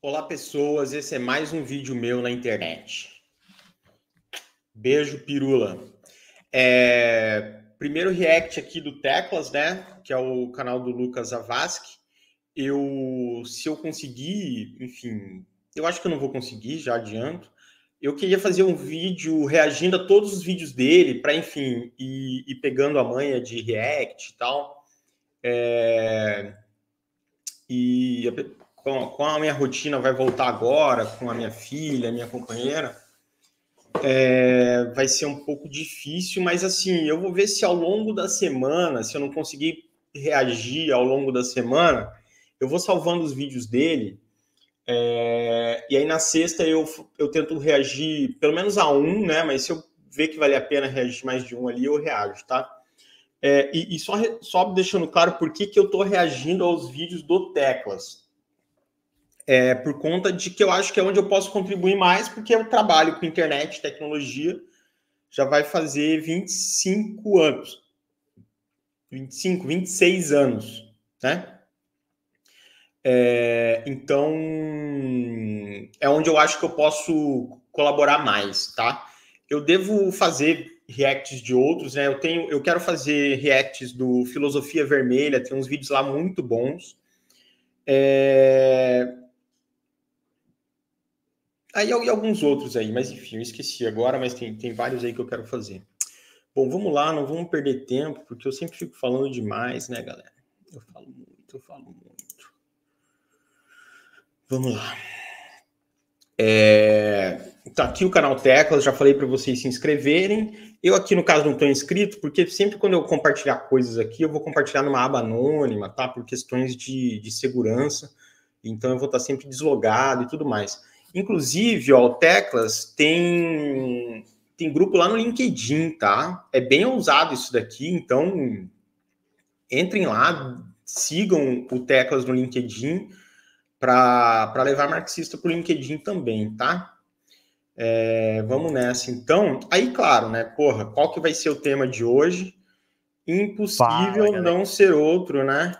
Olá, pessoas. Esse é mais um vídeo meu na internet. Beijo, pirula. É... Primeiro react aqui do Teclas, né? Que é o canal do Lucas Avasque. Eu, se eu conseguir, enfim, eu acho que eu não vou conseguir, já adianto. Eu queria fazer um vídeo reagindo a todos os vídeos dele, para enfim, e, pegando a manha de react e tal. É... E com, com a minha rotina vai voltar agora, com a minha filha, minha companheira, é, vai ser um pouco difícil, mas assim, eu vou ver se ao longo da semana, se eu não conseguir reagir ao longo da semana, eu vou salvando os vídeos dele. É, e aí na sexta eu, eu tento reagir pelo menos a um, né? Mas se eu ver que vale a pena reagir mais de um ali, eu reajo, tá? É, e, e só, só deixando claro por que, que eu tô reagindo aos vídeos do Teclas é, por conta de que eu acho que é onde eu posso contribuir mais, porque eu trabalho com internet, tecnologia, já vai fazer 25 anos. 25, 26 anos, né? É, então, é onde eu acho que eu posso colaborar mais, tá? Eu devo fazer reacts de outros, né? Eu tenho, eu quero fazer reacts do Filosofia Vermelha, tem uns vídeos lá muito bons. É, Aí ah, alguns outros aí, mas enfim, eu esqueci agora, mas tem, tem vários aí que eu quero fazer. Bom, vamos lá, não vamos perder tempo, porque eu sempre fico falando demais, né, galera? Eu falo muito, eu falo muito. Vamos lá. É, tá aqui o canal Teclas, já falei para vocês se inscreverem. Eu aqui, no caso, não estou inscrito, porque sempre quando eu compartilhar coisas aqui, eu vou compartilhar numa aba anônima, tá? Por questões de, de segurança. Então eu vou estar tá sempre deslogado e tudo mais. Inclusive, ó, o Teclas tem, tem grupo lá no LinkedIn, tá? É bem ousado isso daqui, então entrem lá, sigam o Teclas no LinkedIn para levar marxista para o LinkedIn também, tá? É, vamos nessa, então. Aí, claro, né? Porra, qual que vai ser o tema de hoje? Impossível não ser outro, né?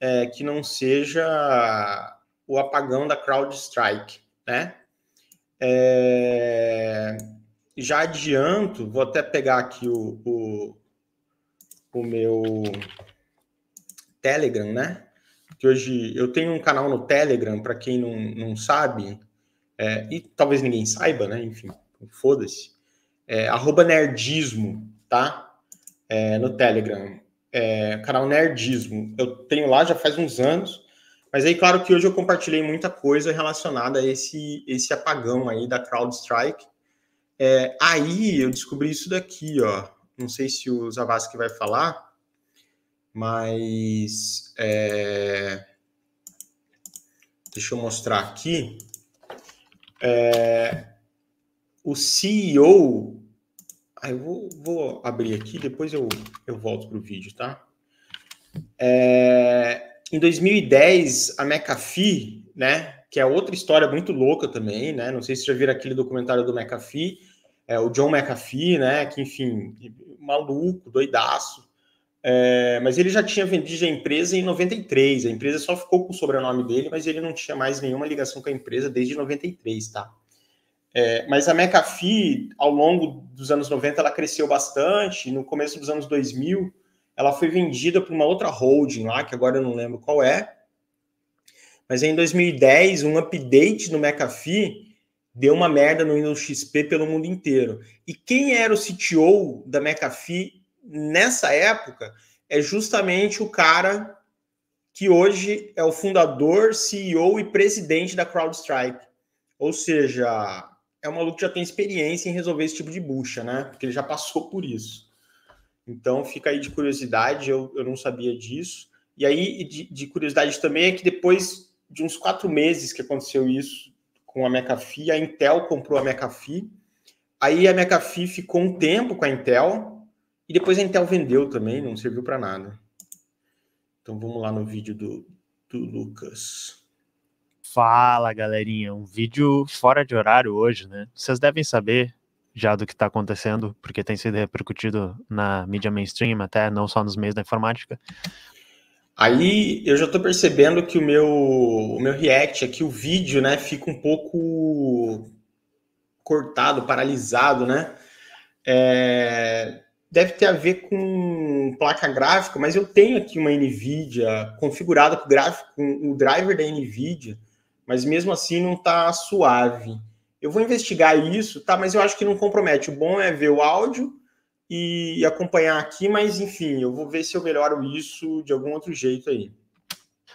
É, que não seja o apagão da CrowdStrike né? É... Já adianto, vou até pegar aqui o, o, o meu Telegram, né? Que hoje eu tenho um canal no Telegram, para quem não, não sabe, é, e talvez ninguém saiba, né? Enfim, foda-se. É, arroba Nerdismo, tá? É, no Telegram. É, canal Nerdismo. Eu tenho lá já faz uns anos. Mas aí, claro que hoje eu compartilhei muita coisa relacionada a esse, esse apagão aí da CrowdStrike. É, aí eu descobri isso daqui, ó. Não sei se o Zavascki vai falar, mas é... deixa eu mostrar aqui. É... O CEO. Ah, eu vou, vou abrir aqui, depois eu, eu volto para o vídeo, tá? É, em 2010, a McAfee, né, que é outra história muito louca também, né, não sei se já viram aquele documentário do McAfee, é, o John McAfee, né, que, enfim, maluco, doidaço, é, mas ele já tinha vendido a empresa em 93, a empresa só ficou com o sobrenome dele, mas ele não tinha mais nenhuma ligação com a empresa desde 93, tá? É, mas a McAfee, ao longo dos anos 90, ela cresceu bastante, no começo dos anos 2000, ela foi vendida para uma outra holding lá, que agora eu não lembro qual é. Mas em 2010, um update no McAfee deu uma merda no Windows XP pelo mundo inteiro. E quem era o CTO da McAfee nessa época é justamente o cara que hoje é o fundador, CEO e presidente da CrowdStrike. Ou seja, é um maluco que já tem experiência em resolver esse tipo de bucha, né? Porque ele já passou por isso. Então fica aí de curiosidade, eu, eu não sabia disso. E aí, de, de curiosidade também, é que depois de uns quatro meses que aconteceu isso com a McAfee, a Intel comprou a McAfee, aí a McAfee ficou um tempo com a Intel, e depois a Intel vendeu também, não serviu para nada. Então vamos lá no vídeo do, do Lucas. Fala galerinha, um vídeo fora de horário hoje, né? Vocês devem saber, já do que está acontecendo, porque tem sido repercutido na mídia mainstream, até não só nos meios da informática. Aí eu já estou percebendo que o meu, o meu react aqui, o vídeo, né, fica um pouco cortado, paralisado, né? É, deve ter a ver com placa gráfica, mas eu tenho aqui uma NVIDIA configurada com o, gráfico, com o driver da NVIDIA, mas mesmo assim não está suave eu vou investigar isso, tá? Mas eu acho que não compromete. O bom é ver o áudio e acompanhar aqui, mas enfim, eu vou ver se eu melhoro isso de algum outro jeito aí.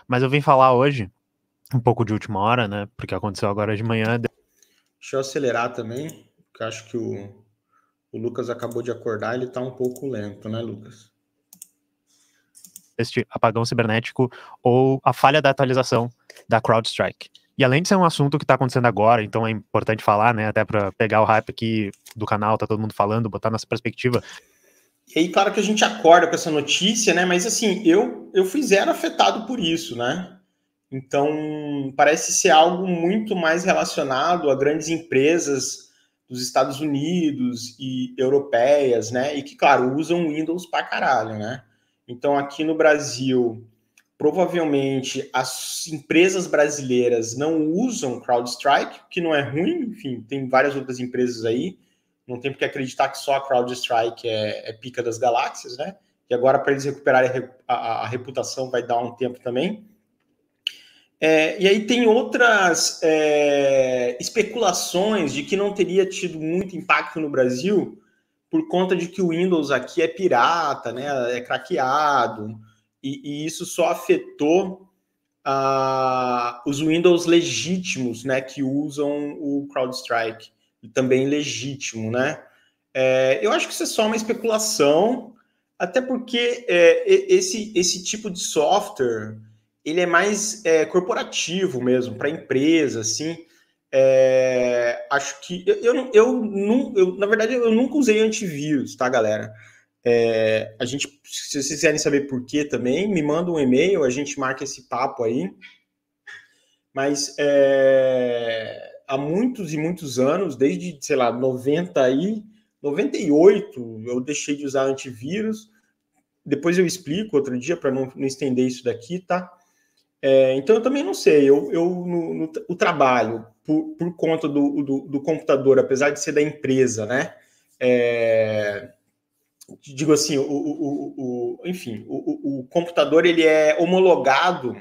Mas eu vim falar hoje, um pouco de última hora, né? Porque aconteceu agora de manhã. Deixa eu acelerar também, porque acho que o, o Lucas acabou de acordar, ele tá um pouco lento, né, Lucas? Este apagão cibernético ou a falha da atualização da CrowdStrike. E além de ser um assunto que está acontecendo agora, então é importante falar, né? Até para pegar o hype aqui do canal, tá todo mundo falando, botar nossa perspectiva. E aí, claro que a gente acorda com essa notícia, né? Mas assim, eu, eu fui zero afetado por isso, né? Então, parece ser algo muito mais relacionado a grandes empresas dos Estados Unidos e europeias, né? E que, claro, usam Windows pra caralho, né? Então, aqui no Brasil, Provavelmente as empresas brasileiras não usam CrowdStrike, que não é ruim, enfim, tem várias outras empresas aí. Não tem porque acreditar que só a CrowdStrike é, é pica das galáxias, né? E agora, para eles recuperarem a, a, a, reputação, vai dar um tempo também. É, e aí tem outras é, especulações de que não teria tido muito impacto no Brasil por conta de que o Windows aqui é pirata, né? É craqueado e, e isso só afetou uh, os Windows legítimos, né, que usam o CrowdStrike, também legítimo, né? É, eu acho que isso é só uma especulação, até porque é, esse, esse tipo de software ele é mais é, corporativo mesmo, para empresa, assim. É, acho que eu, eu, eu, eu, na verdade, eu nunca usei antivírus, tá, galera? É, a gente, se vocês quiserem saber por quê também, me manda um e-mail, a gente marca esse papo aí. Mas é, há muitos e muitos anos, desde, sei lá, 90 e 98, eu deixei de usar antivírus. Depois eu explico outro dia para não, não, estender isso daqui, tá? É, então eu também não sei, eu, eu no, no, o trabalho, por, por conta do, do, do, computador, apesar de ser da empresa, né? É, digo assim, o, o, o, enfim, o, o computador ele é homologado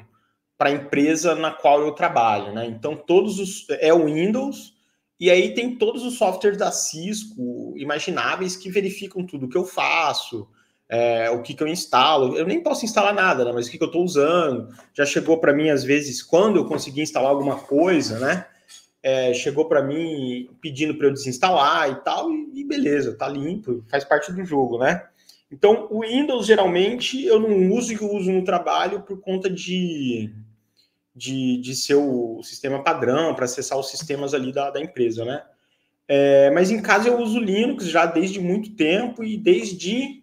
para a empresa na qual eu trabalho, né? Então todos os é o Windows e aí tem todos os softwares da Cisco imagináveis que verificam tudo que eu faço, é, o que, que eu instalo. Eu nem posso instalar nada, né? Mas o que, que eu estou usando? Já chegou para mim às vezes quando eu consegui instalar alguma coisa, né? é, chegou para mim pedindo para eu desinstalar e tal, e, e beleza, tá limpo, faz parte do jogo, né? Então, o Windows geralmente eu não uso e uso no trabalho por conta de, de, de ser o sistema padrão para acessar os sistemas ali da, da empresa, né? É, mas em casa eu uso Linux já desde muito tempo e desde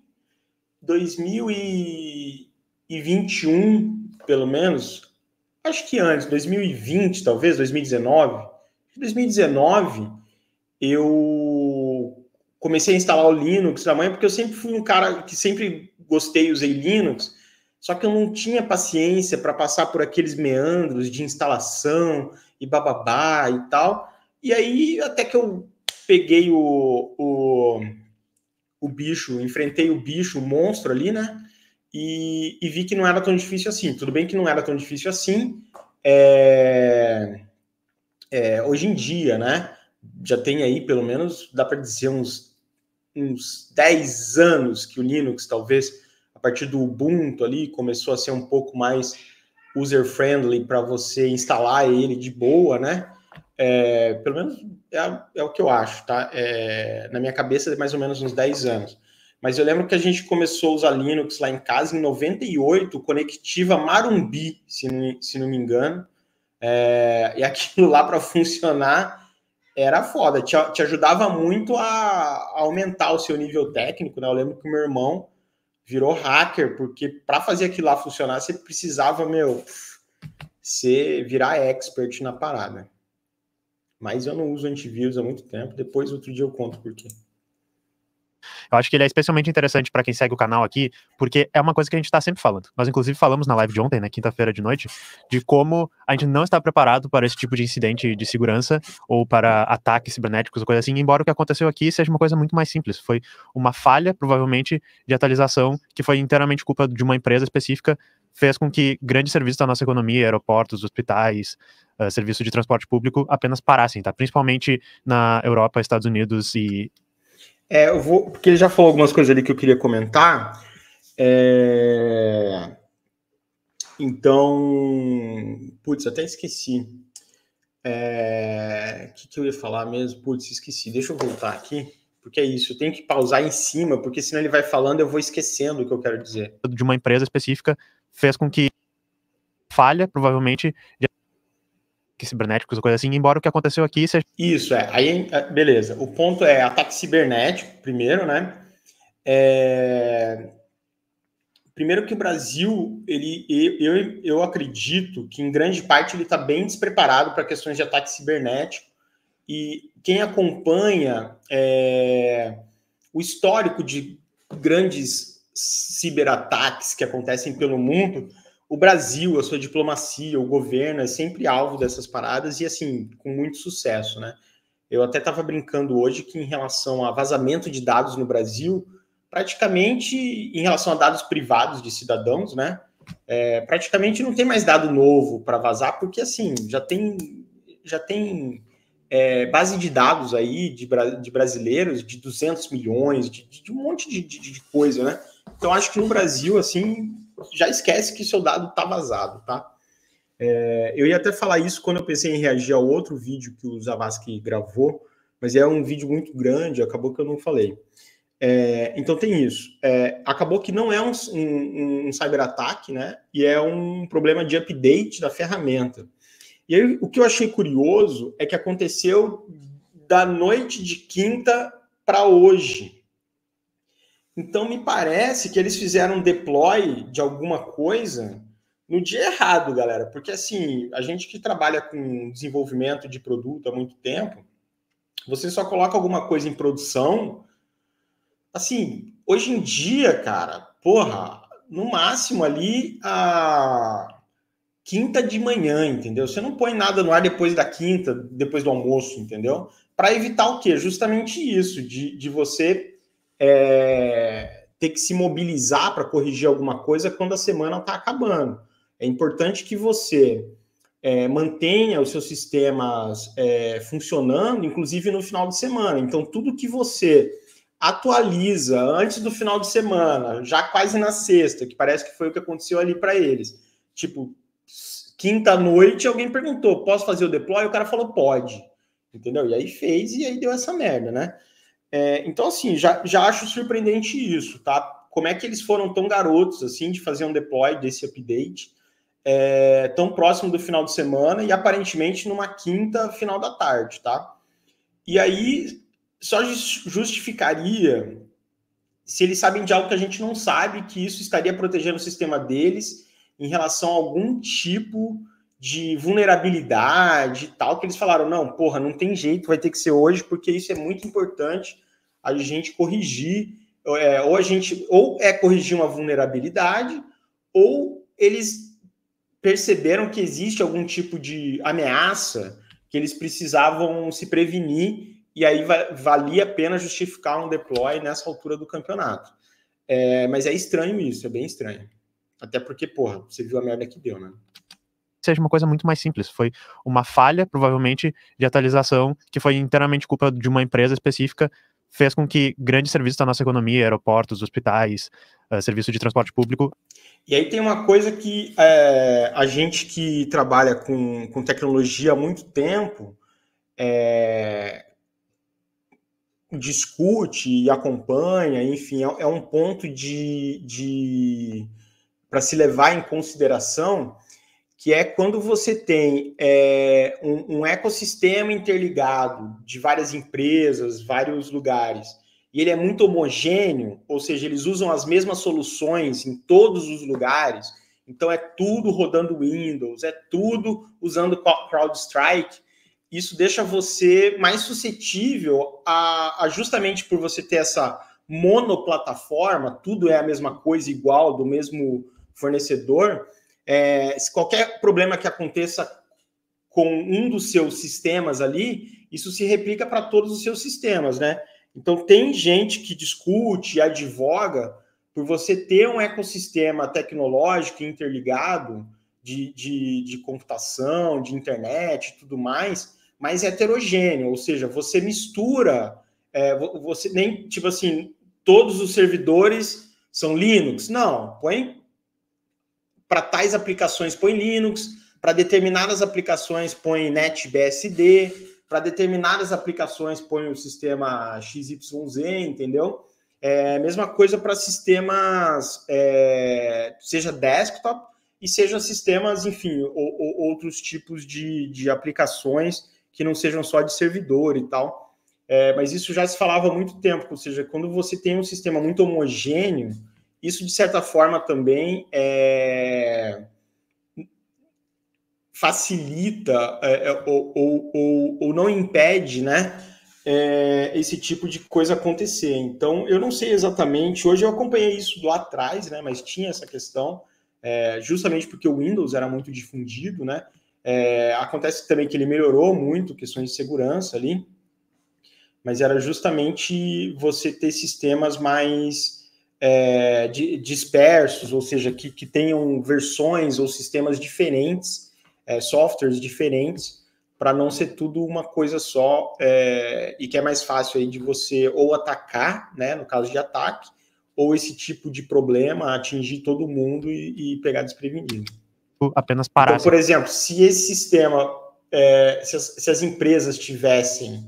2021, pelo menos, acho que antes, 2020 talvez, 2019, em 2019, eu comecei a instalar o Linux da manhã, porque eu sempre fui um cara que sempre gostei e usei Linux, só que eu não tinha paciência para passar por aqueles meandros de instalação e bababá e tal. E aí, até que eu peguei o, o, o bicho, enfrentei o bicho, o monstro ali, né? E, e vi que não era tão difícil assim. Tudo bem que não era tão difícil assim. É é, hoje em dia, né? Já tem aí, pelo menos, dá para dizer uns, uns 10 anos que o Linux, talvez, a partir do Ubuntu ali, começou a ser um pouco mais user-friendly para você instalar ele de boa, né? É, pelo menos é, é, o que eu acho, tá? É, na minha cabeça, é mais ou menos uns 10 anos. Mas eu lembro que a gente começou a usar Linux lá em casa em 98, conectiva Marumbi, se não, se não me engano. É, e aquilo lá para funcionar era foda, te, te ajudava muito a, a, aumentar o seu nível técnico, né? Eu lembro que meu irmão virou hacker, porque para fazer aquilo lá funcionar, você precisava, meu, você virar expert na parada. Mas eu não uso antivírus há muito tempo, depois outro dia eu conto por quê. Eu acho que ele é especialmente interessante para quem segue o canal aqui, porque é uma coisa que a gente está sempre falando. Nós, inclusive, falamos na live de ontem, na né, quinta-feira de noite, de como a gente não está preparado para esse tipo de incidente de segurança ou para ataques cibernéticos ou coisa assim, embora o que aconteceu aqui seja uma coisa muito mais simples. Foi uma falha, provavelmente, de atualização que foi inteiramente culpa de uma empresa específica, fez com que grandes serviços da nossa economia, aeroportos, hospitais, uh, serviço de transporte público, apenas parassem, tá? Principalmente na Europa, Estados Unidos e é, eu vou, porque ele já falou algumas coisas ali que eu queria comentar. É... Então, putz, até esqueci. É... O que, que eu ia falar mesmo? Putz, esqueci. Deixa eu voltar aqui, porque é isso. Eu tenho que pausar em cima, porque senão ele vai falando, eu vou esquecendo o que eu quero dizer. De uma empresa específica fez com que falha, provavelmente, de cibernéticos ou coisa assim, embora o que aconteceu aqui seja. Isso, é. Aí, é, beleza. O ponto é ataque cibernético, primeiro, né? É... Primeiro que o Brasil, ele, eu, eu acredito que em grande parte ele está bem despreparado para questões de ataque cibernético. E quem acompanha é... o histórico de grandes ciberataques que acontecem pelo mundo o Brasil, a sua diplomacia, o governo é sempre alvo dessas paradas e assim, com muito sucesso, né? Eu até estava brincando hoje que em relação a vazamento de dados no Brasil, praticamente em relação a dados privados de cidadãos, né? É, praticamente não tem mais dado novo para vazar, porque assim, já tem já tem é, base de dados aí de, de, brasileiros de 200 milhões, de, de um monte de, de, coisa, né? Então acho que no Brasil, assim, já esquece que seu dado está vazado, tá? É, eu ia até falar isso quando eu pensei em reagir ao outro vídeo que o Zavascki gravou, mas é um vídeo muito grande, acabou que eu não falei. É, então tem isso. É, acabou que não é um, um, um cyber-ataque, né? E é um problema de update da ferramenta. E aí, o que eu achei curioso é que aconteceu da noite de quinta para hoje. Então me parece que eles fizeram um deploy de alguma coisa no dia errado, galera, porque assim, a gente que trabalha com desenvolvimento de produto há muito tempo, você só coloca alguma coisa em produção, assim, hoje em dia, cara, porra, no máximo ali a quinta de manhã, entendeu? Você não põe nada no ar depois da quinta, depois do almoço, entendeu? Para evitar o quê? Justamente isso, de, de você é, ter que se mobilizar para corrigir alguma coisa quando a semana está acabando. É importante que você é, mantenha os seus sistemas é, funcionando, inclusive no final de semana. Então, tudo que você atualiza antes do final de semana, já quase na sexta, que parece que foi o que aconteceu ali para eles. Tipo, quinta noite, alguém perguntou: posso fazer o deploy? O cara falou: pode. Entendeu? E aí fez e aí deu essa merda, né? É, então, assim, já, já acho surpreendente isso, tá? Como é que eles foram tão garotos, assim, de fazer um deploy desse update é, tão próximo do final de semana e aparentemente numa quinta final da tarde, tá? E aí, só justificaria se eles sabem de algo que a gente não sabe, que isso estaria protegendo o sistema deles em relação a algum tipo de vulnerabilidade e tal, que eles falaram: não, porra, não tem jeito, vai ter que ser hoje, porque isso é muito importante a gente corrigir, é, ou a gente, ou é corrigir uma vulnerabilidade, ou eles perceberam que existe algum tipo de ameaça que eles precisavam se prevenir, e aí valia a pena justificar um deploy nessa altura do campeonato. É, mas é estranho isso, é bem estranho. Até porque, porra, você viu a merda que deu, né? seja uma coisa muito mais simples. Foi uma falha, provavelmente, de atualização que foi inteiramente culpa de uma empresa específica, fez com que grandes serviços da nossa economia, aeroportos, hospitais, uh, serviço de transporte público. E aí tem uma coisa que é, a gente que trabalha com, com tecnologia há muito tempo é, discute e acompanha, enfim, é, é um ponto de, de para se levar em consideração que é quando você tem é, um, um, ecossistema interligado de várias empresas, vários lugares, e ele é muito homogêneo, ou seja, eles usam as mesmas soluções em todos os lugares, então é tudo rodando Windows, é tudo usando CrowdStrike, isso deixa você mais suscetível a, a justamente por você ter essa monoplataforma, tudo é a mesma coisa, igual, do mesmo fornecedor, é, se qualquer problema que aconteça com um dos seus sistemas ali, isso se replica para todos os seus sistemas, né? Então tem gente que discute, e advoga por você ter um ecossistema tecnológico interligado de, de, de computação, de internet e tudo mais, mas é heterogêneo, ou seja, você mistura, é, você nem tipo assim, todos os servidores são Linux. Não, põe para tais aplicações põe Linux, para determinadas aplicações põe NetBSD, para determinadas aplicações põe o sistema XYZ, entendeu? É, mesma coisa para sistemas, é, seja desktop e seja sistemas, enfim, outros tipos de, de aplicações que não sejam só de servidor e tal. É, mas isso já se falava há muito tempo, ou seja, quando você tem um sistema muito homogêneo, isso, de certa forma, também é, facilita é, é ou, ou, ou, não impede, né? É, esse tipo de coisa acontecer. Então, eu não sei exatamente. Hoje eu acompanhei isso lá atrás, né? Mas tinha essa questão, é, justamente porque o Windows era muito difundido, né? É, acontece também que ele melhorou muito questões de segurança ali, mas era justamente você ter sistemas mais é, de, dispersos, ou seja, que, que tenham versões ou sistemas diferentes, é, softwares diferentes, para não ser tudo uma coisa só é, e que é mais fácil aí de você ou atacar, né, no caso de ataque, ou esse tipo de problema atingir todo mundo e, e pegar desprevenido. Apenas parar. Então, por exemplo, se esse sistema, é, se as, se as empresas tivessem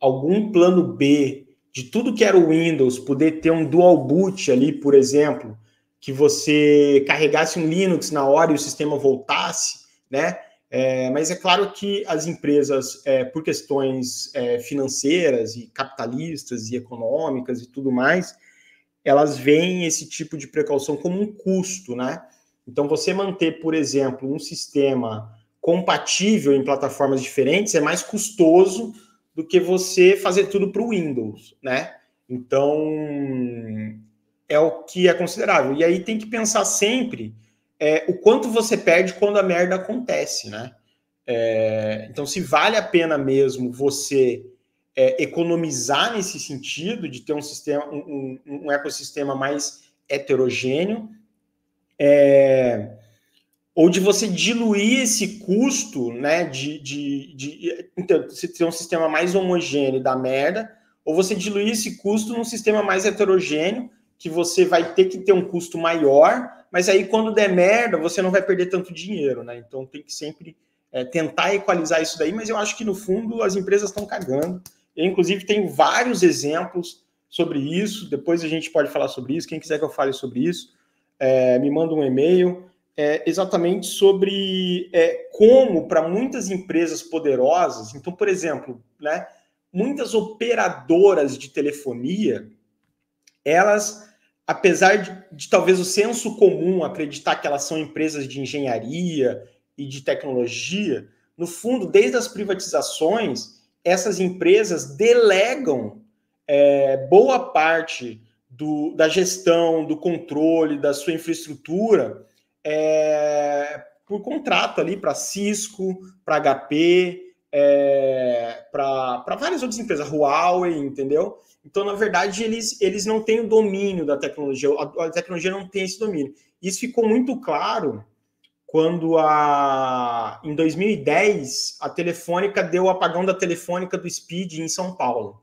algum plano B de tudo que era o Windows, poder ter um dual boot ali, por exemplo, que você carregasse um Linux na hora e o sistema voltasse, né? É, mas é claro que as empresas, é, por questões é, financeiras e capitalistas e econômicas e tudo mais, elas veem esse tipo de precaução como um custo, né? Então, você manter, por exemplo, um sistema compatível em plataformas diferentes é mais custoso do que você fazer tudo para o Windows, né? Então é o que é considerável. E aí tem que pensar sempre é, o quanto você perde quando a merda acontece, né? É, então, se vale a pena mesmo você é, economizar nesse sentido de ter um sistema, um, um, um ecossistema mais heterogêneo. É, ou de você diluir esse custo, né? De, de, de então, você ter um sistema mais homogêneo da merda, ou você diluir esse custo num sistema mais heterogêneo, que você vai ter que ter um custo maior, mas aí quando der merda, você não vai perder tanto dinheiro, né? Então tem que sempre é, tentar equalizar isso daí, mas eu acho que no fundo as empresas estão cagando. Eu, inclusive, tenho vários exemplos sobre isso. Depois a gente pode falar sobre isso. Quem quiser que eu fale sobre isso, é, me manda um e-mail é, exatamente sobre é, como, para muitas empresas poderosas, então, por exemplo, né, muitas operadoras de telefonia, elas, apesar de, de talvez o senso comum acreditar que elas são empresas de engenharia e de tecnologia, no fundo, desde as privatizações, essas empresas delegam é, boa parte do, da gestão, do controle, da sua infraestrutura é, por contrato ali para Cisco, para HP, é, para várias outras empresas, Huawei, entendeu? Então, na verdade, eles, eles não têm o domínio da tecnologia, a, a tecnologia não tem esse domínio. Isso ficou muito claro quando a em 2010 a Telefônica deu o apagão da Telefônica do Speed em São Paulo.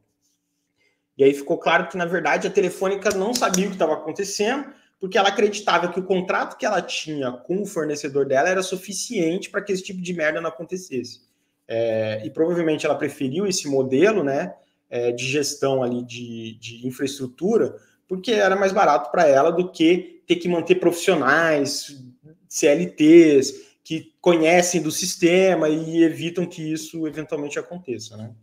E aí ficou claro que na verdade a Telefônica não sabia o que estava acontecendo porque ela acreditava que o contrato que ela tinha com o fornecedor dela era suficiente para que esse tipo de merda não acontecesse. É, e provavelmente ela preferiu esse modelo né, é, de gestão ali de, de infraestrutura, porque era mais barato para ela do que ter que manter profissionais, CLTs, que conhecem do sistema e evitam que isso eventualmente aconteça. Né?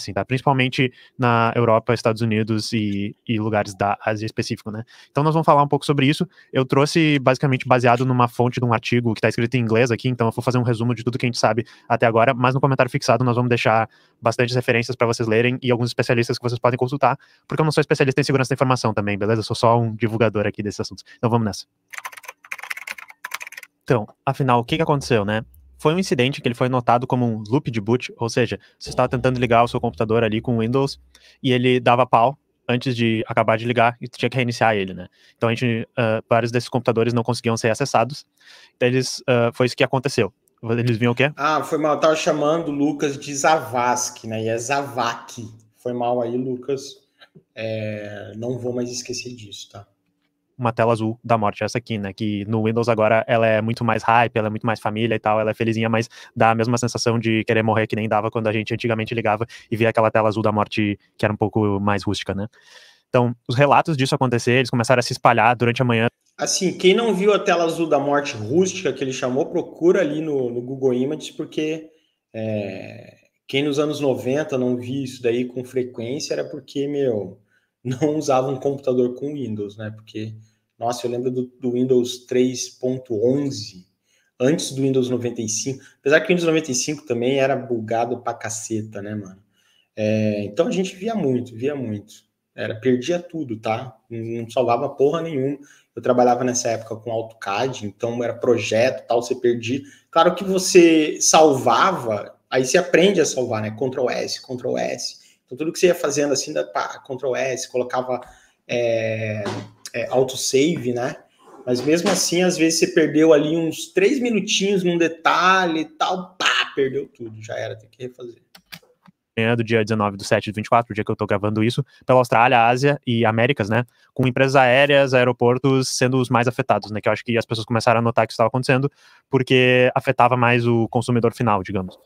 assim, tá? Principalmente na Europa, Estados Unidos e, e, lugares da Ásia específico, né? Então nós vamos falar um pouco sobre isso. Eu trouxe basicamente baseado numa fonte de um artigo que está escrito em inglês aqui, então eu vou fazer um resumo de tudo que a gente sabe até agora, mas no comentário fixado nós vamos deixar bastantes referências para vocês lerem e alguns especialistas que vocês podem consultar, porque eu não sou especialista em segurança da informação também, beleza? Eu sou só um divulgador aqui desses assuntos. Então vamos nessa. Então, afinal, o que, que aconteceu, né? foi um incidente que ele foi notado como um loop de boot, ou seja, você estava tentando ligar o seu computador ali com o Windows e ele dava pau antes de acabar de ligar e tinha que reiniciar ele, né? Então a gente, uh, vários desses computadores não conseguiam ser acessados. Então eles, uh, foi isso que aconteceu. Eles vinham o quê? Ah, foi mal. Eu tava chamando o Lucas de Zavask, né? E é Zavak. Foi mal aí, Lucas. É... não vou mais esquecer disso, tá? uma tela azul da morte, essa aqui, né? Que no Windows agora ela é muito mais hype, ela é muito mais família e tal, ela é felizinha, mas dá a mesma sensação de querer morrer que nem dava quando a gente antigamente ligava e via aquela tela azul da morte que era um pouco mais rústica, né? Então, os relatos disso acontecer, eles começaram a se espalhar durante a manhã. Assim, quem não viu a tela azul da morte rústica que ele chamou, procura ali no, no Google Images, porque é, quem nos anos 90 não via isso daí com frequência era porque, meu, não usava um computador com Windows, né? Porque nossa, eu lembro do, do Windows 3.11, antes do Windows 95. Apesar que o Windows 95 também era bugado pra caceta, né, mano? É, então a gente via muito, via muito. Era, perdia tudo, tá? Não salvava porra nenhuma. Eu trabalhava nessa época com AutoCAD, então era projeto tal, você perdia. Claro que você salvava, aí você aprende a salvar, né? Ctrl S, Ctrl S. Então tudo que você ia fazendo assim, da, pá, Ctrl S, colocava. É é, autosave, né? Mas mesmo assim, às vezes você perdeu ali uns três minutinhos num detalhe e tal, pá, perdeu tudo, já era, tem que refazer. Manhã é, do dia 19 do 7 do 24, o dia que eu tô gravando isso, pela Austrália, Ásia e Américas, né? Com empresas aéreas, aeroportos sendo os mais afetados, né? Que eu acho que as pessoas começaram a notar que isso estava acontecendo, porque afetava mais o consumidor final, digamos.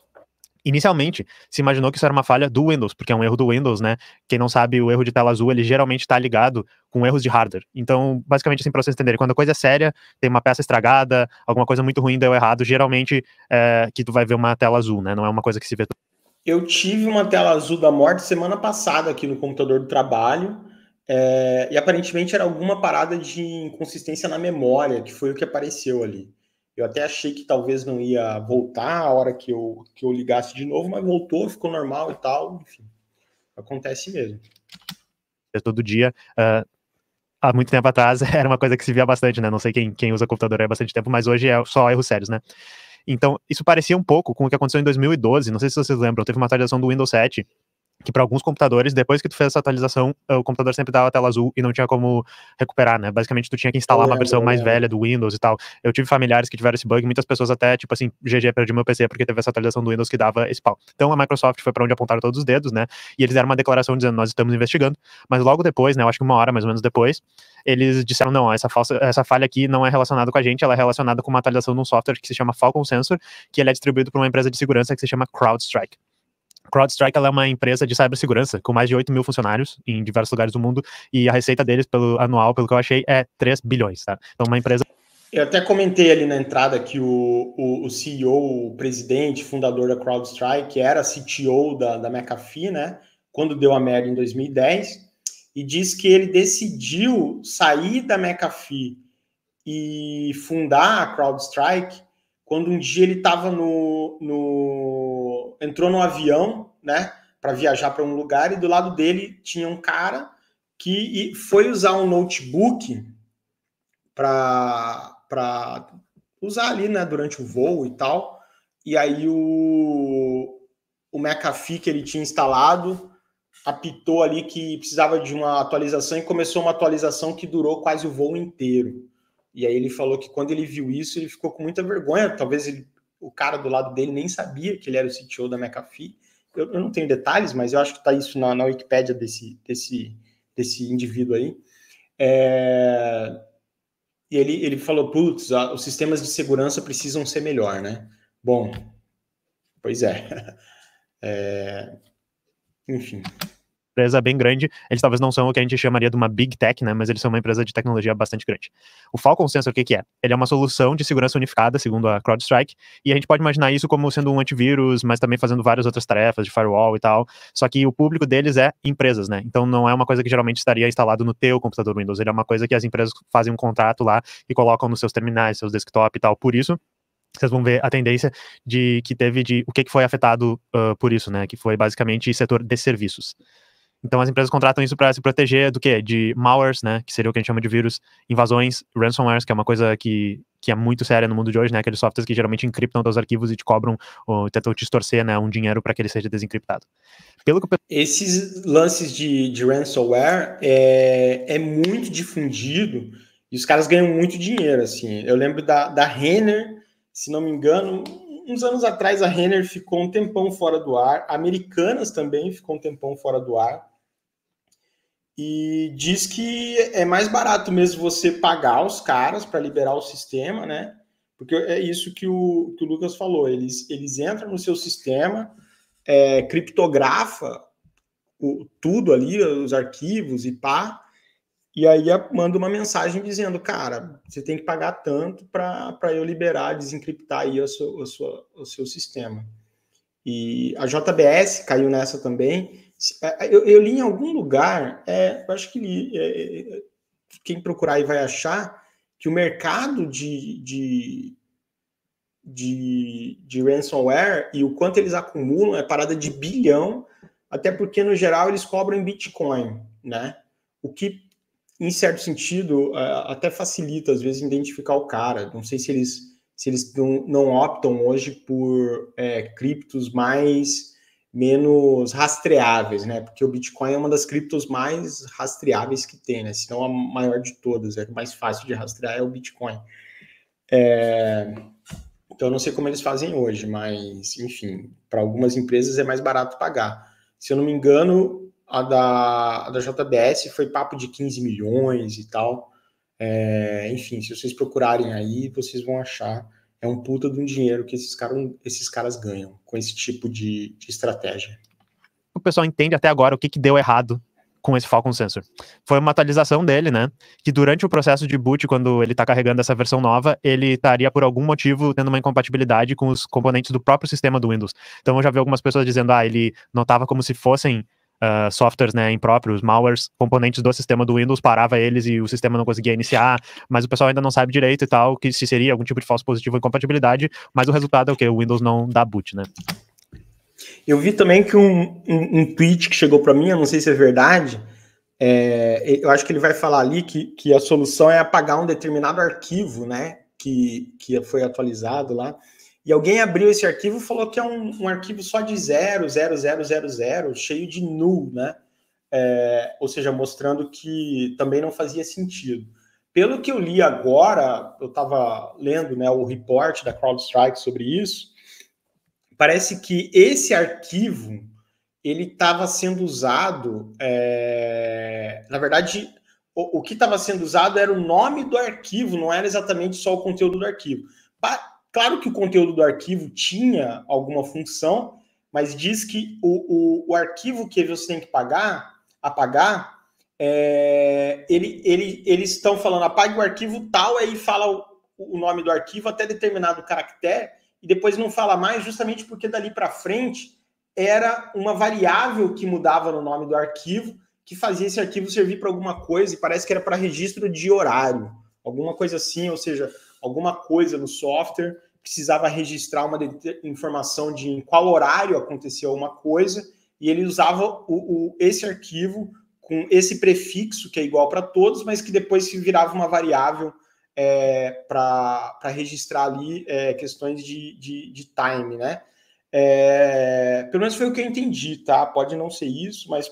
Inicialmente, se imaginou que isso era uma falha do Windows, porque é um erro do Windows, né? Quem não sabe, o erro de tela azul, ele geralmente está ligado com erros de hardware. Então, basicamente, assim, para vocês entenderem, quando a coisa é séria, tem uma peça estragada, alguma coisa muito ruim deu errado, geralmente é, que tu vai ver uma tela azul, né? Não é uma coisa que se vê. Eu tive uma tela azul da morte semana passada aqui no computador do trabalho, é, e aparentemente era alguma parada de inconsistência na memória, que foi o que apareceu ali. Eu até achei que talvez não ia voltar a hora que eu, que eu ligasse de novo, mas voltou, ficou normal e tal. Enfim, acontece mesmo. É todo dia. Uh, há muito tempo atrás era uma coisa que se via bastante, né? Não sei quem, quem usa computador há bastante tempo, mas hoje é só erros sérios, né? Então, isso parecia um pouco com o que aconteceu em 2012. Não sei se vocês lembram, teve uma atualização do Windows 7 que para alguns computadores, depois que tu fez essa atualização, o computador sempre dava tela azul e não tinha como recuperar, né? Basicamente, tu tinha que instalar é, uma versão é, mais velha do Windows e tal. Eu tive familiares que tiveram esse bug, muitas pessoas até, tipo assim, GG, perdi meu PC porque teve essa atualização do Windows que dava esse pau. Então, a Microsoft foi para onde apontaram todos os dedos, né? E eles deram uma declaração dizendo, nós estamos investigando, mas logo depois, né, eu acho que uma hora mais ou menos depois, eles disseram, não, essa, falsa, essa falha aqui não é relacionada com a gente, ela é relacionada com uma atualização de um software que se chama Falcon Sensor, que ele é distribuído por uma empresa de segurança que se chama CrowdStrike. CrowdStrike é uma empresa de cibersegurança com mais de 8 mil funcionários em diversos lugares do mundo e a receita deles pelo anual, pelo que eu achei, é 3 bilhões. Tá? Então, uma empresa. Eu até comentei ali na entrada que o, o, o CEO, o presidente, fundador da CrowdStrike, era CTO da, da McAfee, né? Quando deu a merda em 2010, e diz que ele decidiu sair da McAfee e fundar a CrowdStrike quando um dia ele estava no, no entrou no avião, né, para viajar para um lugar e do lado dele tinha um cara que foi usar um notebook para usar ali, né, durante o voo e tal. E aí o, o McAfee que ele tinha instalado apitou ali que precisava de uma atualização e começou uma atualização que durou quase o voo inteiro. E aí ele falou que quando ele viu isso, ele ficou com muita vergonha, talvez ele o cara do lado dele nem sabia que ele era o CTO da McAfee. Eu, eu não tenho detalhes, mas eu acho que está isso na, na Wikipédia desse, desse, desse indivíduo aí. É... E ele, ele falou, putz, os sistemas de segurança precisam ser melhor, né? Bom, pois é. é... Enfim empresa bem grande. Eles talvez não são o que a gente chamaria de uma big tech, né? Mas eles são uma empresa de tecnologia bastante grande. O Falcon Sensor, o que, que é? Ele é uma solução de segurança unificada, segundo a CrowdStrike, e a gente pode imaginar isso como sendo um antivírus, mas também fazendo várias outras tarefas de firewall e tal. Só que o público deles é empresas, né? Então não é uma coisa que geralmente estaria instalado no teu computador Windows. Ele é uma coisa que as empresas fazem um contrato lá e colocam nos seus terminais, seus desktop e tal. Por isso, vocês vão ver a tendência de que teve de o que, que foi afetado uh, por isso, né? Que foi basicamente setor de serviços. Então as empresas contratam isso para se proteger do quê? De malwares, né? Que seria o que a gente chama de vírus, invasões, ransomwares, que é uma coisa que, que é muito séria no mundo de hoje, né? Aqueles softwares que geralmente encriptam teus arquivos e te cobram ou tentam distorcer, né, um dinheiro para que ele seja desencriptado. Pelo que eu... esses lances de, de ransomware é, é muito difundido e os caras ganham muito dinheiro, assim. Eu lembro da da Renner, se não me engano, uns anos atrás a Renner ficou um tempão fora do ar, Americanas também ficou um tempão fora do ar. E diz que é mais barato mesmo você pagar os caras para liberar o sistema, né? Porque é isso que o, que o Lucas falou. Eles, eles entram no seu sistema, é, criptografa o, tudo ali, os arquivos e pá, e aí manda uma mensagem dizendo, cara, você tem que pagar tanto para eu liberar, desencriptar aí o seu, o, seu, o seu sistema. E a JBS caiu nessa também. É, é, eu, eu li em algum lugar, é, eu acho que li, é, é, quem procurar aí vai achar, que o mercado de, de, de, de ransomware e o quanto eles acumulam é parada de bilhão, até porque, no geral, eles cobram em Bitcoin, né? O que em certo sentido, até facilita, às vezes, identificar o cara. Não sei se eles, se eles não, optam hoje por é, criptos mais menos rastreáveis, né? Porque o Bitcoin é uma das criptos mais rastreáveis que tem, né? Se não a maior de todas, é mais fácil de rastrear é o Bitcoin. É... Então, eu não sei como eles fazem hoje, mas, enfim, para algumas empresas é mais barato pagar. Se eu não me engano, a da, a da JBS foi papo de 15 milhões e tal. É, enfim, se vocês procurarem aí, vocês vão achar. É um puta de um dinheiro que esses, cara, esses caras ganham com esse tipo de, de estratégia. O pessoal entende até agora o que, que deu errado com esse Falcon Sensor. Foi uma atualização dele, né? Que durante o processo de boot, quando ele está carregando essa versão nova, ele estaria por algum motivo tendo uma incompatibilidade com os componentes do próprio sistema do Windows. Então eu já vi algumas pessoas dizendo, ah, ele notava como se fossem uh, softwares né, impróprios, malwares, componentes do sistema do Windows, parava eles e o sistema não conseguia iniciar, mas o pessoal ainda não sabe direito e tal, que se seria algum tipo de falso positivo ou incompatibilidade, mas o resultado é o que? O Windows não dá boot, né? Eu vi também que um, um, um tweet que chegou para mim, eu não sei se é verdade, é, eu acho que ele vai falar ali que, que a solução é apagar um determinado arquivo, né? Que, que foi atualizado lá. E alguém abriu esse arquivo e falou que é um, um arquivo só de 0, 0, 0, 0, 0, cheio de null, né? É, ou seja, mostrando que também não fazia sentido. Pelo que eu li agora, eu estava lendo né, o report da CrowdStrike sobre isso, parece que esse arquivo ele estava sendo usado, é... na verdade, o, o que estava sendo usado era o nome do arquivo, não era exatamente só o conteúdo do arquivo. Claro que o conteúdo do arquivo tinha alguma função, mas diz que o, o, o arquivo que você tem que pagar, apagar, é, ele, ele, eles estão falando apague o arquivo tal, aí fala o, o nome do arquivo até determinado caractere, e depois não fala mais, justamente porque dali para frente era uma variável que mudava no nome do arquivo, que fazia esse arquivo servir para alguma coisa, e parece que era para registro de horário, alguma coisa assim, ou seja, alguma coisa no software precisava registrar uma informação de em qual horário aconteceu uma coisa, e ele usava o, o esse arquivo com esse prefixo que é igual para todos, mas que depois se virava uma variável é, para registrar ali é, questões de, de, de, time, né? É, pelo menos foi o que eu entendi, tá? Pode não ser isso, mas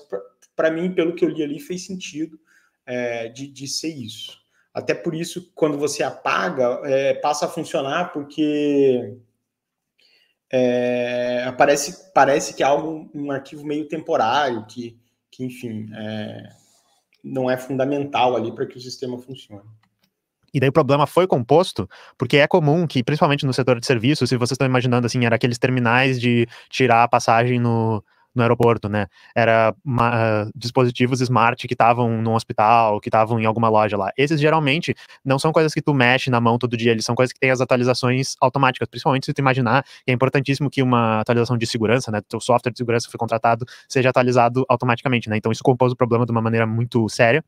para mim, pelo que eu li ali, fez sentido é, de, de ser isso. Até por isso, quando você apaga, é, passa a funcionar, porque é, parece, parece que é algo, um arquivo meio temporário, que, que enfim, é, não é fundamental ali para que o sistema funcione. E daí o problema foi composto, porque é comum que, principalmente no setor de serviços, se vocês estão imaginando assim, era aqueles terminais de tirar a passagem no, no aeroporto, né? Era uma, uh, ah, dispositivos smart que estavam num hospital, que estavam em alguma loja lá. Esses geralmente não são coisas que tu mexe na mão todo dia, eles são coisas que têm as atualizações automáticas, principalmente se tu imaginar que é importantíssimo que uma atualização de segurança, né, do teu software de segurança que foi contratado, seja atualizado automaticamente, né? Então isso compôs o problema de uma maneira muito séria.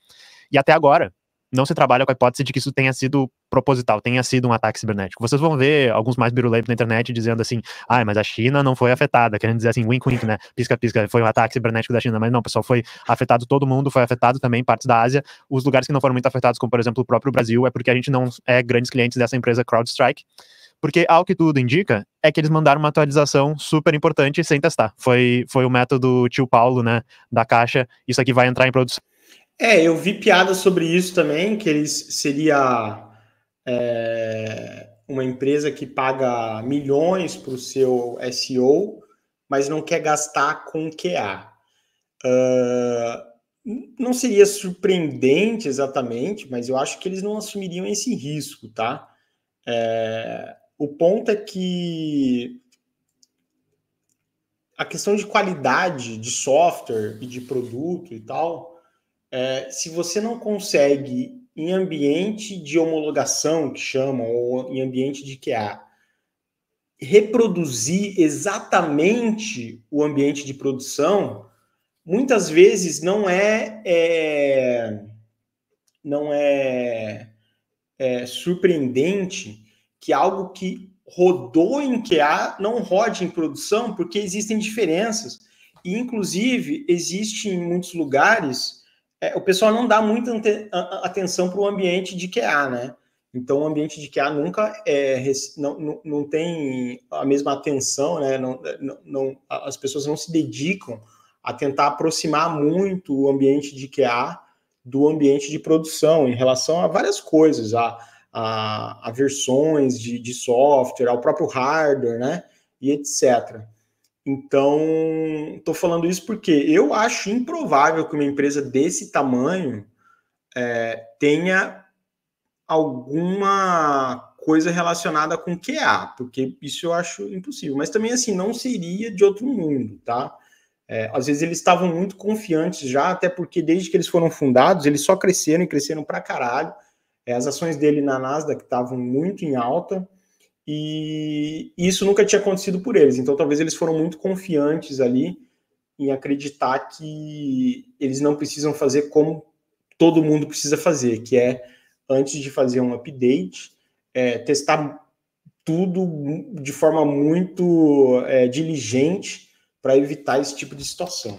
E até agora, não se trabalha com a hipótese de que isso tenha sido proposital, tenha sido um ataque cibernético. Vocês vão ver alguns mais biruleiros na internet dizendo assim, ah, mas a China não foi afetada, querendo dizer assim, wink wink, né, pisca pisca, foi um ataque cibernético da China, mas não, pessoal, foi afetado todo mundo, foi afetado também partes da Ásia, os lugares que não foram muito afetados, como por exemplo o próprio Brasil, é porque a gente não é grandes clientes dessa empresa CrowdStrike, porque ao que tudo indica é que eles mandaram uma atualização super importante sem testar. Foi, foi o método tio Paulo, né, da caixa, isso aqui vai entrar em produção é, eu vi piadas sobre isso também, que eles seria é, uma empresa que paga milhões para o seu SEO, mas não quer gastar com QA. Uh, não seria surpreendente exatamente, mas eu acho que eles não assumiriam esse risco, tá? É, o ponto é que a questão de qualidade de software e de produto e tal é, se você não consegue, em ambiente de homologação, que chamam, ou em ambiente de QA, reproduzir exatamente o ambiente de produção, muitas vezes não é, é não é, é, surpreendente que algo que rodou em QA não rode em produção, porque existem diferenças. E, inclusive, existe em muitos lugares é, o pessoal não dá muita atenção para o ambiente de QA, né? Então, o ambiente de QA nunca é, não, não, não tem a mesma atenção, né? Não, não, não, as pessoas não se dedicam a tentar aproximar muito o ambiente de QA do ambiente de produção em relação a várias coisas, a, a, a versões de, de software, ao próprio hardware, né? E etc. Então, estou falando isso porque eu acho improvável que uma empresa desse tamanho é, tenha alguma coisa relacionada com QA, porque isso eu acho impossível. Mas também, assim, não seria de outro mundo, tá? É, às vezes eles estavam muito confiantes já, até porque desde que eles foram fundados, eles só cresceram e cresceram pra caralho. É, as ações dele na Nasdaq estavam muito em alta. E isso nunca tinha acontecido por eles. Então, talvez eles foram muito confiantes ali em acreditar que eles não precisam fazer como todo mundo precisa fazer, que é antes de fazer um update, é, testar tudo de forma muito é, diligente para evitar esse tipo de situação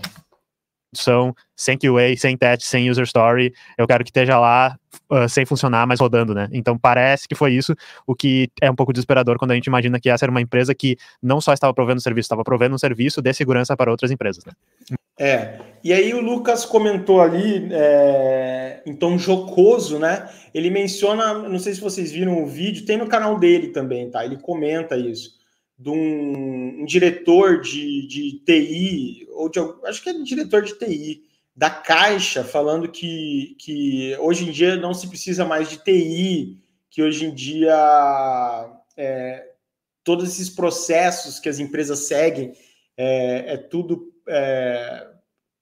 produção, sem QA, sem teste, sem user story. Eu quero que esteja lá uh, sem funcionar, mas rodando, né? Então parece que foi isso, o que é um pouco desesperador quando a gente imagina que essa era uma empresa que não só estava provendo serviço, estava provendo um serviço de segurança para outras empresas, né? É, e aí o Lucas comentou ali, é, em então, tom jocoso, né? Ele menciona, não sei se vocês viram o vídeo, tem no canal dele também, tá? Ele comenta isso de um, um diretor de, de, TI, ou de, acho que é um diretor de TI, da Caixa, falando que, que hoje em dia não se precisa mais de TI, que hoje em dia é, todos esses processos que as empresas seguem é, é tudo é,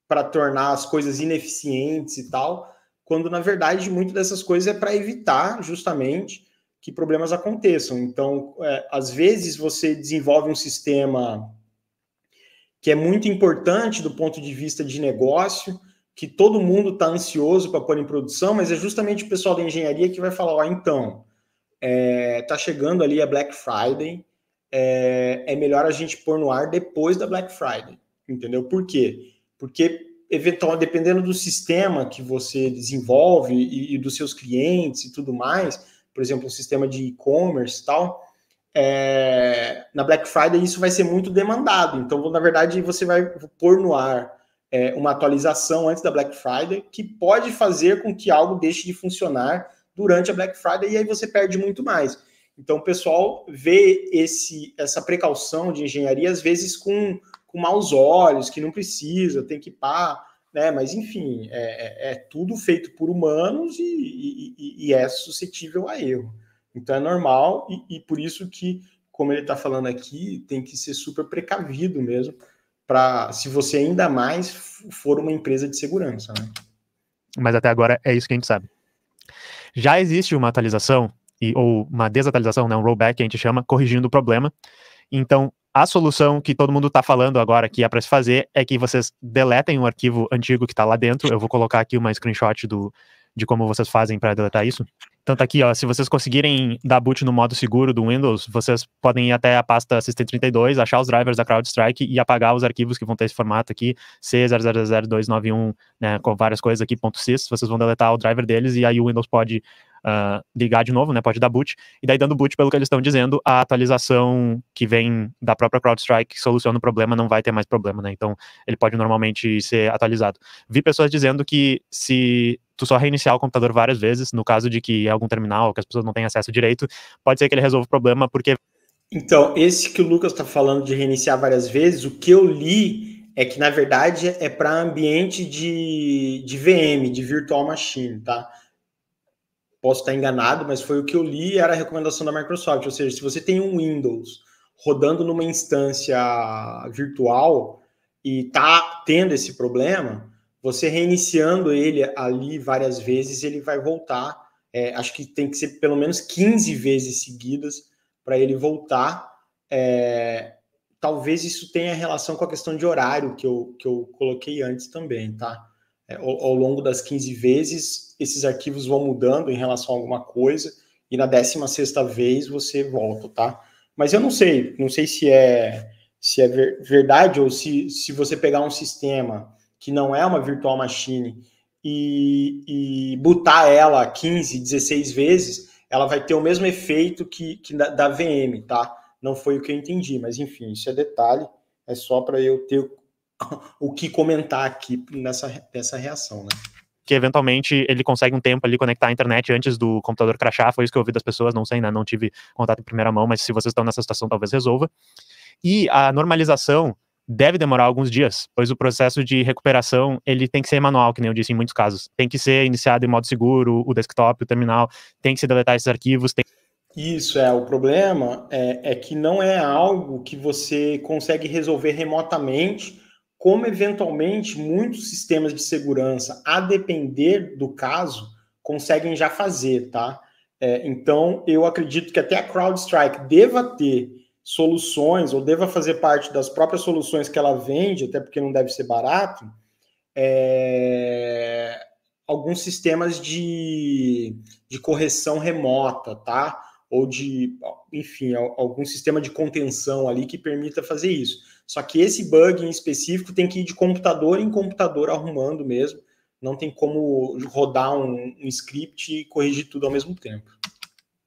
para tornar as coisas ineficientes e tal, quando na verdade muito dessas coisas é para evitar justamente que problemas aconteçam. Então, é, às vezes você desenvolve um sistema que é muito importante do ponto de vista de negócio, que todo mundo está ansioso para pôr em produção, mas é justamente o pessoal da engenharia que vai falar: ó, então, está é, tá chegando ali a Black Friday, é, é melhor a gente pôr no ar depois da Black Friday. Entendeu? Por quê? Porque eventualmente, dependendo do sistema que você desenvolve e, e, dos seus clientes e tudo mais, por exemplo, um sistema de e-commerce tal, é, na Black Friday isso vai ser muito demandado. Então, na verdade, você vai pôr no ar é, uma atualização antes da Black Friday que pode fazer com que algo deixe de funcionar durante a Black Friday e aí você perde muito mais. Então, o pessoal vê esse, essa precaução de engenharia, às vezes, com, com maus olhos, que não precisa, tem que pá né? Mas enfim, é, é, é, tudo feito por humanos e, e, e, é suscetível a erro. Então é normal e, e por isso que, como ele está falando aqui, tem que ser super precavido mesmo para se você ainda mais for uma empresa de segurança. Né? Mas até agora é isso que a gente sabe. Já existe uma atualização e, ou uma desatualização, né, um rollback que a gente chama, corrigindo o problema. Então, a solução que todo mundo está falando agora que é para se fazer é que vocês deletem o um arquivo antigo que está lá dentro. Eu vou colocar aqui uma screenshot do, de como vocês fazem para deletar isso. Então tá aqui, ó, se vocês conseguirem dar boot no modo seguro do Windows, vocês podem ir até a pasta System32, achar os drivers da CrowdStrike e apagar os arquivos que vão ter esse formato aqui, C000291, né, com várias coisas aqui, .sys, vocês vão deletar o driver deles e aí o Windows pode uh, ligar de novo, né? Pode dar boot. E daí, dando boot, pelo que eles estão dizendo, a atualização que vem da própria CrowdStrike que soluciona o problema não vai ter mais problema, né? Então, ele pode normalmente ser atualizado. Vi pessoas dizendo que se tu só reiniciar o computador várias vezes, no caso de que é algum terminal que as pessoas não têm acesso direito, pode ser que ele resolva o problema, porque. Então, esse que o Lucas está falando de reiniciar várias vezes, o que eu li é que na verdade é para ambiente de, de VM, de virtual machine, tá? posso estar enganado, mas foi o que eu li era a recomendação da Microsoft. Ou seja, se você tem um Windows rodando numa instância virtual e está tendo esse problema, você reiniciando ele ali várias vezes, ele vai voltar. É, acho que tem que ser pelo menos 15 vezes seguidas para ele voltar. É, talvez isso tenha relação com a questão de horário que eu, que eu coloquei antes também, tá? É, ao, ao, longo das 15 vezes, esses arquivos vão mudando em relação a alguma coisa, e na 16 vez você volta, tá? Mas eu não sei, não sei se é, se é ver, verdade ou se, se você pegar um sistema que não é uma virtual machine e, e botar ela 15, 16 vezes, ela vai ter o mesmo efeito que, que da, da VM, tá? Não foi o que eu entendi, mas enfim, isso é detalhe, é só para eu ter o que comentar aqui nessa, nessa reação, né? Que eventualmente ele consegue um tempo ali conectar a internet antes do computador crachar, foi isso que eu ouvi das pessoas, não sei, né? Não tive contato em primeira mão, mas se vocês estão nessa situação, talvez resolva. E a normalização deve demorar alguns dias, pois o processo de recuperação ele tem que ser manual, que nem eu disse em muitos casos. Tem que ser iniciado em modo seguro, o desktop, o terminal, tem que se deletar esses arquivos. Tem... Isso é o problema é, é que não é algo que você consegue resolver remotamente como eventualmente muitos sistemas de segurança, a depender do caso, conseguem já fazer, tá? É, então, eu acredito que até a CrowdStrike deva ter soluções, ou deva fazer parte das próprias soluções que ela vende, até porque não deve ser barato, é, alguns sistemas de, de correção remota, tá? Ou de, enfim, algum sistema de contenção ali que permita fazer isso. Só que esse bug em específico tem que ir de computador em computador arrumando mesmo. Não tem como rodar um, um script e corrigir tudo ao mesmo tempo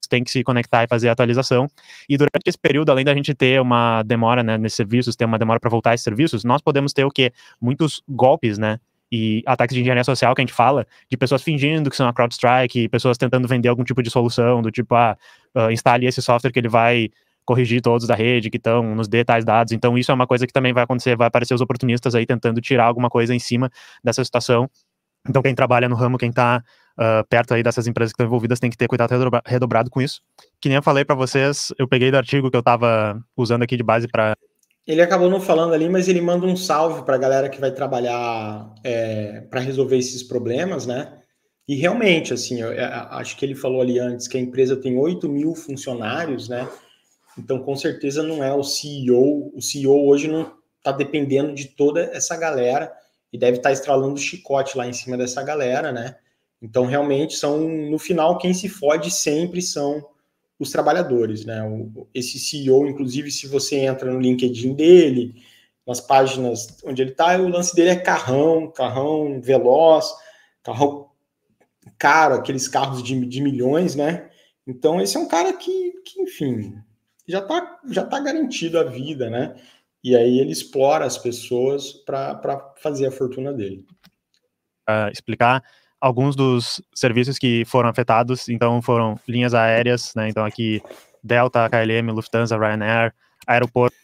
tem que se conectar e fazer a atualização. E durante esse período, além da gente ter uma demora né, nesses serviços, ter uma demora para voltar esses serviços, nós podemos ter o quê? Muitos golpes, né? E ataques de engenharia social que a gente fala, de pessoas fingindo que são a CrowdStrike, pessoas tentando vender algum tipo de solução, do tipo, ah, ah instale esse software que ele vai corrigir todos da rede que estão nos detalhes dados. Então, isso é uma coisa que também vai acontecer, vai aparecer os oportunistas aí tentando tirar alguma coisa em cima dessa situação. Então, quem trabalha no ramo, quem está uh, ah, perto aí dessas empresas que estão envolvidas, tem que ter cuidado redobrado com isso. Que nem eu falei para vocês, eu peguei do artigo que eu estava usando aqui de base para. Ele acabou não falando ali, mas ele manda um salve para a galera que vai trabalhar é, para resolver esses problemas, né? E realmente, assim, eu, eu, é, acho que ele falou ali antes que a empresa tem 8 mil funcionários, né? Então, com certeza, não é o CEO. O CEO hoje não está dependendo de toda essa galera e deve estar tá estralando chicote lá em cima dessa galera, né? Então, realmente, são, no final, quem se fode sempre são os trabalhadores, né? O, esse CEO, inclusive, se você entra no LinkedIn dele, nas páginas onde ele está, o lance dele é carrão, carrão veloz, carrão caro, aqueles carros de, de milhões, né? Então, esse é um cara que, que enfim, já está já tá garantido a vida, né? E aí ele explora as pessoas para fazer a fortuna dele. Uh, explicar alguns dos serviços que foram afetados, então foram linhas aéreas, né? Então aqui Delta, KLM, Lufthansa, Ryanair, aeroporto.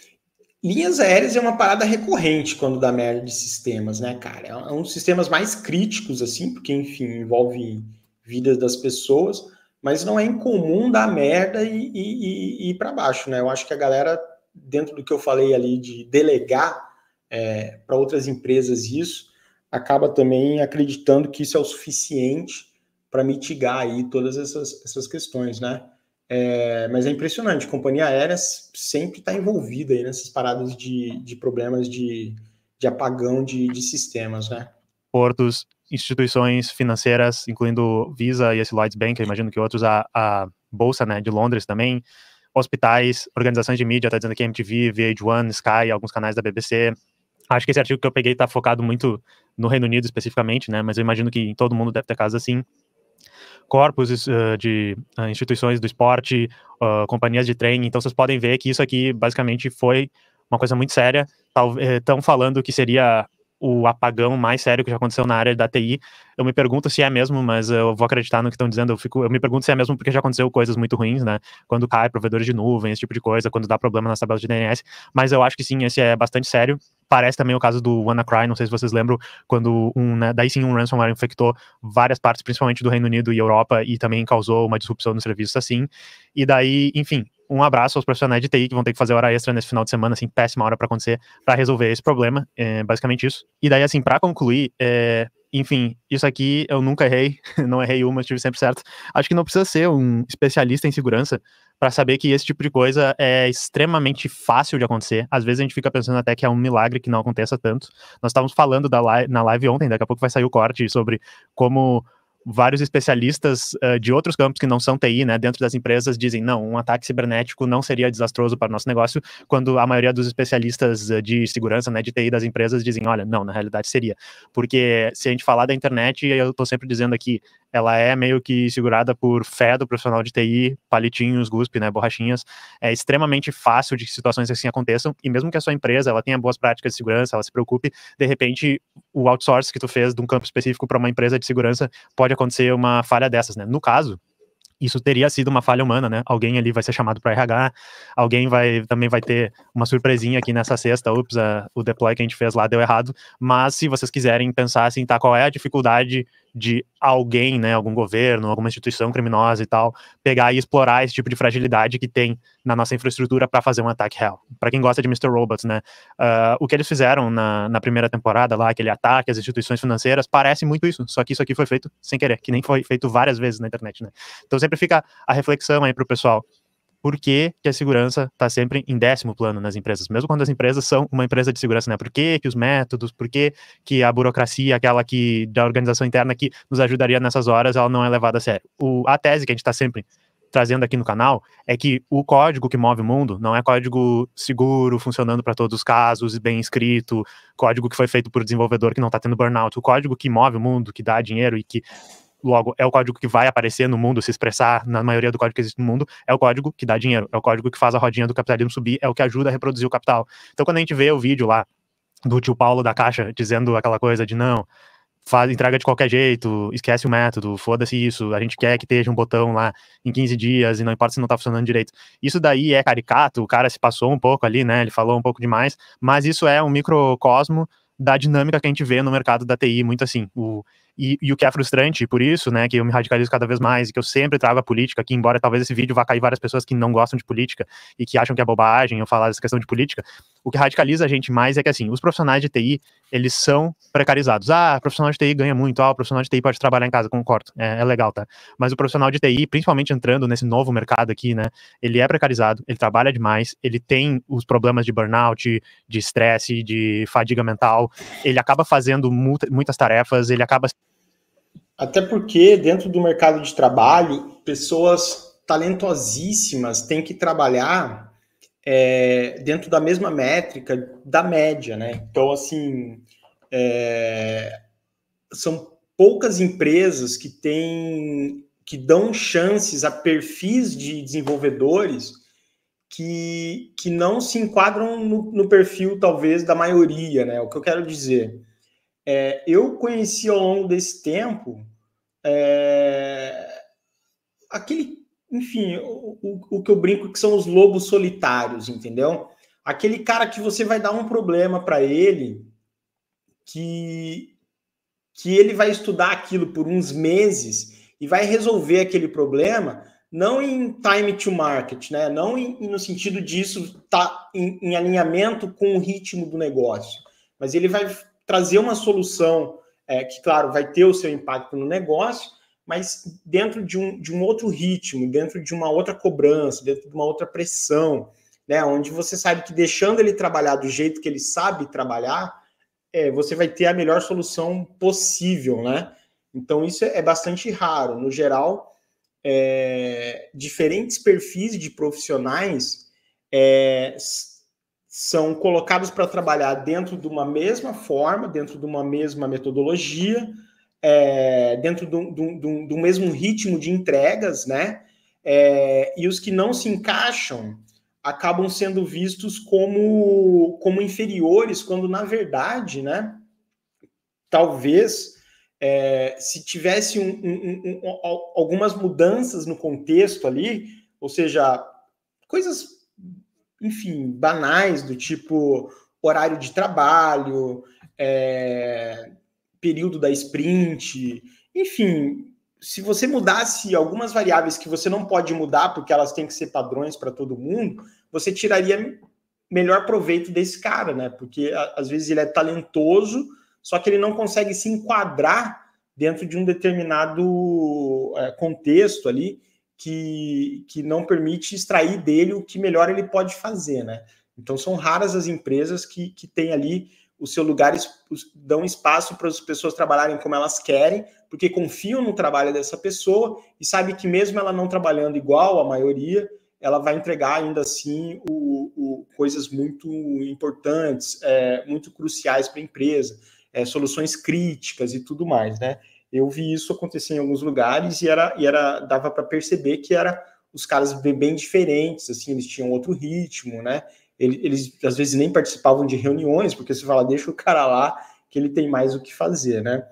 Linhas aéreas é uma parada recorrente quando dá merda de sistemas, né, cara? É um é dos sistemas mais críticos, assim, porque, enfim, envolve vidas das pessoas, mas não é incomum dar merda e, e, e ir para baixo, né? Eu acho que a galera, dentro do que eu falei ali de delegar é, para outras empresas isso, acaba também acreditando que isso é o suficiente para mitigar aí todas essas, essas questões, né? É, mas é impressionante, a companhia aérea sempre está envolvida aí nessas paradas de, de problemas de, de apagão de, de sistemas, né? Portos instituições financeiras, incluindo Visa e esse Lloyds Bank, imagino que outros, a, a Bolsa né, de Londres também, hospitais, organizações de mídia, tá dizendo que MTV, VH1, Sky, alguns canais da BBC. Acho que esse artigo que eu peguei está focado muito no Reino Unido especificamente, né, mas eu imagino que em todo mundo deve ter casos assim. Corpos uh, de uh, instituições do esporte, uh, companhias de trem, então vocês podem ver que isso aqui basicamente foi uma coisa muito séria. Estão falando que seria o apagão mais sério que já aconteceu na área da TI. Eu me pergunto se é mesmo, mas eu vou acreditar no que estão dizendo. Eu, fico, eu me pergunto se é mesmo porque já aconteceu coisas muito ruins, né? Quando cai provedores de nuvem, esse tipo de coisa, quando dá problema nas tabelas de DNS. Mas eu acho que sim, esse é bastante sério. Parece também o caso do WannaCry, não sei se vocês lembram, quando um, né, daí sim um ransomware infectou várias partes, principalmente do Reino Unido e Europa, e também causou uma disrupção nos serviços assim. E daí, enfim, um abraço aos profissionais de TI que vão ter que fazer hora extra nesse final de semana, assim, péssima hora para acontecer, para resolver esse problema, é, basicamente isso. E daí, assim, para concluir, é, enfim, isso aqui eu nunca errei, não errei uma, estive sempre certo. Acho que não precisa ser um especialista em segurança para saber que esse tipo de coisa é extremamente fácil de acontecer. Às vezes a gente fica pensando até que é um milagre que não aconteça tanto. Nós estávamos falando da na live ontem, daqui a pouco vai sair o corte sobre como vários especialistas uh, de outros campos que não são TI, né, dentro das empresas, dizem não, um ataque cibernético não seria desastroso para o nosso negócio, quando a maioria dos especialistas eh, de segurança, né, de TI das empresas dizem, olha, não, na realidade seria, porque se a gente falar da internet, eu estou sempre dizendo aqui, ela é meio que segurada por fé do profissional de TI, palitinhos, GUSP, né, borrachinhas, é extremamente fácil de que situações assim aconteçam, e mesmo que a sua empresa, ela tenha boas práticas de segurança, ela se preocupe, de repente, o outsource que tu fez de um campo específico para uma empresa de segurança pode acontecer uma falha dessas, né? No caso, isso teria sido uma falha humana, né? Alguém ali vai ser chamado para RH, alguém vai também vai ter uma surpresinha aqui nessa sexta, ups, a, o deploy que a gente fez lá deu errado. Mas se vocês quiserem pensar assim, tá, qual é a dificuldade de alguém, né, algum governo, alguma instituição criminosa e tal, pegar e explorar esse tipo de fragilidade que tem na nossa infraestrutura para fazer um ataque real. Para quem gosta de Mr. Robots, né, uh, o que eles fizeram na, na, primeira temporada lá, aquele ataque às instituições financeiras, parece muito isso, só que isso aqui foi feito sem querer, que nem foi feito várias vezes na internet, né. Então sempre fica a reflexão aí pro pessoal por que, que a segurança está sempre em décimo plano nas empresas, mesmo quando as empresas são uma empresa de segurança, né? Por que, que os métodos, por que, que a burocracia, aquela que da organização interna que nos ajudaria nessas horas, ela não é levada a sério. O, a tese que a gente está sempre trazendo aqui no canal é que o código que move o mundo não é código seguro, funcionando para todos os casos, bem escrito, código que foi feito por desenvolvedor que não está tendo burnout. O código que move o mundo, que dá dinheiro e que logo é o código que vai aparecer no mundo, se expressar na maioria do código que existe no mundo, é o código que dá dinheiro, é o código que faz a rodinha do capitalismo subir, é o que ajuda a reproduzir o capital. Então quando a gente vê o vídeo lá do tio Paulo da Caixa dizendo aquela coisa de não, faz entrega de qualquer jeito, esquece o método, foda-se isso, a gente quer que esteja um botão lá em 15 dias e não importa se não tá funcionando direito. Isso daí é caricato, o cara se passou um pouco ali, né? Ele falou um pouco demais, mas isso é um microcosmo da dinâmica que a gente vê no mercado da TI, muito assim. O, e, e, o que é frustrante, por isso, né, que eu me radicalizo cada vez mais e que eu sempre trago a política aqui, embora talvez esse vídeo vá cair várias pessoas que não gostam de política e que acham que é bobagem eu falar essa questão de política, o que radicaliza a gente mais é que, assim, os profissionais de TI, eles são precarizados. Ah, profissional de TI ganha muito, ah, o profissional de TI pode trabalhar em casa, concordo, é, é legal, tá? Mas o profissional de TI, principalmente entrando nesse novo mercado aqui, né, ele é precarizado, ele trabalha demais, ele tem os problemas de burnout, de estresse, de fadiga mental, ele acaba fazendo muita, muitas tarefas, ele acaba até porque, dentro do mercado de trabalho, pessoas talentosíssimas têm que trabalhar é, dentro da mesma métrica da média, né? Então, assim, é, são poucas empresas que têm que dão chances a perfis de desenvolvedores que, que não se enquadram no, no perfil, talvez, da maioria, né? O que eu quero dizer é, eu conheci ao longo desse tempo é, aquele, enfim, o, o, o, que eu brinco que são os lobos solitários, entendeu? Aquele cara que você vai dar um problema para ele, que, que ele vai estudar aquilo por uns meses e vai resolver aquele problema, não em time to market, né? Não em, no sentido disso tá em, em alinhamento com o ritmo do negócio, mas ele vai trazer uma solução é, que, claro, vai ter o seu impacto no negócio, mas dentro de um, de um outro ritmo, dentro de uma outra cobrança, dentro de uma outra pressão, né? Onde você sabe que deixando ele trabalhar do jeito que ele sabe trabalhar, é, você vai ter a melhor solução possível, né? Então isso é bastante raro. No geral, é, diferentes perfis de profissionais é, são colocados para trabalhar dentro de uma mesma forma, dentro de uma mesma metodologia, é, dentro do, do, do, do, mesmo ritmo de entregas, né? É, e os que não se encaixam acabam sendo vistos como, como inferiores, quando na verdade, né? Talvez é, se tivesse um, um, um, algumas mudanças no contexto ali, ou seja, coisas enfim, banais, do tipo horário de trabalho, é, período da sprint, enfim. Se você mudasse algumas variáveis que você não pode mudar, porque elas têm que ser padrões para todo mundo, você tiraria melhor proveito desse cara, né? Porque às vezes ele é talentoso, só que ele não consegue se enquadrar dentro de um determinado é, contexto ali que, que não permite extrair dele o que melhor ele pode fazer, né? Então são raras as empresas que, que têm ali o seu lugar, dão espaço para as pessoas trabalharem como elas querem, porque confiam no trabalho dessa pessoa e sabe que mesmo ela não trabalhando igual a maioria, ela vai entregar ainda assim o, o coisas muito importantes, é, muito cruciais para a empresa, é, soluções críticas e tudo mais, né? Eu vi isso acontecer em alguns lugares e era, e era dava para perceber que era os caras bem diferentes, assim, eles tinham outro ritmo, né? Eles, eles às vezes nem participavam de reuniões, porque você fala, deixa o cara lá que ele tem mais o que fazer, né?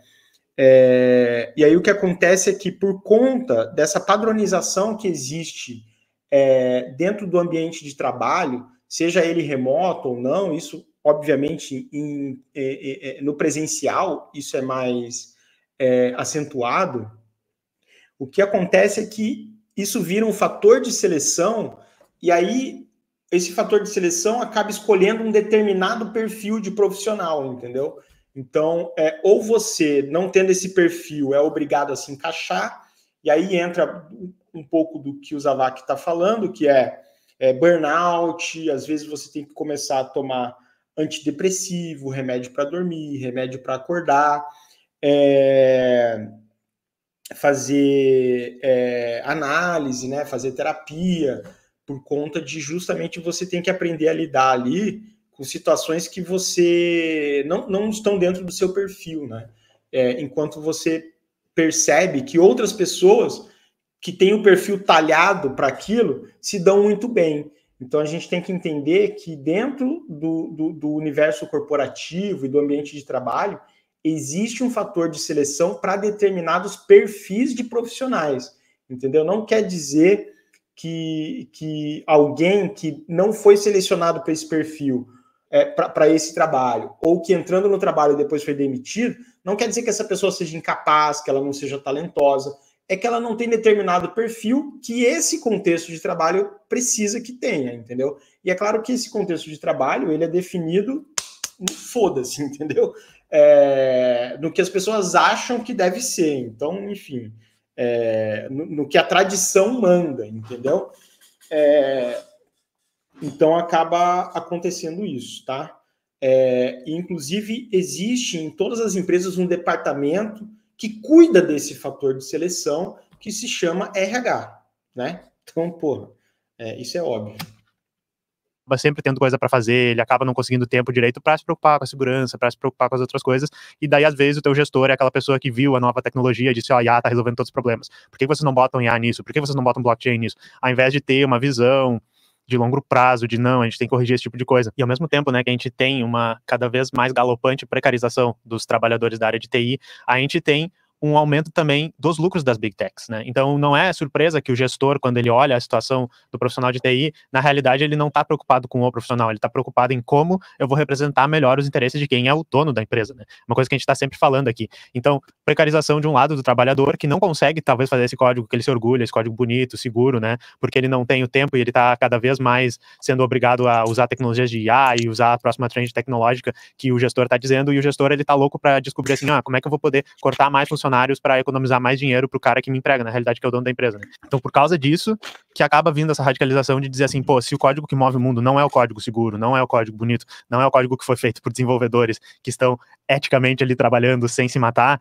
É, e aí o que acontece é que por conta dessa padronização que existe é, dentro do ambiente de trabalho, seja ele remoto ou não, isso obviamente em, em, em, é, é, é, no presencial isso é mais é, acentuado, o que acontece é que isso vira um fator de seleção, e aí esse fator de seleção acaba escolhendo um determinado perfil de profissional, entendeu? Então, é, ou você, não tendo esse perfil, é obrigado a se encaixar, e aí entra um pouco do que o Zavak está falando, que é, é burnout, às vezes você tem que começar a tomar antidepressivo, remédio para dormir, remédio para acordar é, fazer é, análise, né? fazer terapia, por conta de justamente você tem que aprender a lidar ali com situações que você não, não estão dentro do seu perfil, né? É, enquanto você percebe que outras pessoas que têm o perfil talhado para aquilo se dão muito bem. Então a gente tem que entender que dentro do, do, do, universo corporativo e do ambiente de trabalho, existe um fator de seleção para determinados perfis de profissionais, entendeu? Não quer dizer que, que alguém que não foi selecionado para esse perfil, é, para esse trabalho, ou que entrando no trabalho depois foi demitido, não quer dizer que essa pessoa seja incapaz, que ela não seja talentosa, é que ela não tem determinado perfil que esse contexto de trabalho precisa que tenha, entendeu? E é claro que esse contexto de trabalho, ele é definido foda-se, entendeu? é, no que as pessoas acham que deve ser. Então, enfim, é, no, no, que a tradição manda, entendeu? É, então acaba acontecendo isso, tá? É, inclusive, existe em todas as empresas um departamento que cuida desse fator de seleção que se chama RH, né? Então, porra, é, isso é óbvio sempre tendo coisa para fazer, ele acaba não conseguindo tempo direito para se preocupar com a segurança, para se preocupar com as outras coisas. E daí, às vezes, o teu gestor é aquela pessoa que viu a nova tecnologia e disse, ó, oh, ah, IA tá resolvendo todos os problemas. Por que vocês não botam IA nisso? Por que vocês não botam blockchain nisso? Ao invés de ter uma visão de longo prazo, de não, a gente tem que corrigir esse tipo de coisa. E ao mesmo tempo, né, que a gente tem uma cada vez mais galopante precarização dos trabalhadores da área de TI, a gente tem um aumento também dos lucros das big techs, né? Então não é surpresa que o gestor, quando ele olha a situação do profissional de TI, na realidade ele não está preocupado com o profissional, ele está preocupado em como eu vou representar melhor os interesses de quem é o dono da empresa, né? Uma coisa que a gente está sempre falando aqui. Então, precarização de um lado do trabalhador que não consegue talvez fazer esse código que ele se orgulha, esse código bonito, seguro, né? Porque ele não tem o tempo e ele está cada vez mais sendo obrigado a usar tecnologias de IA e usar a próxima trend tecnológica que o gestor está dizendo e o gestor ele está louco para descobrir assim, ah, como é que eu vou poder cortar mais funcionários funcionários para economizar mais dinheiro para o cara que me emprega, na realidade, que é o dono da empresa. Né? Então, por causa disso, que acaba vindo essa radicalização de dizer assim, pô, se o código que move o mundo não é o código seguro, não é o código bonito, não é o código que foi feito por desenvolvedores que estão eticamente ali trabalhando sem se matar,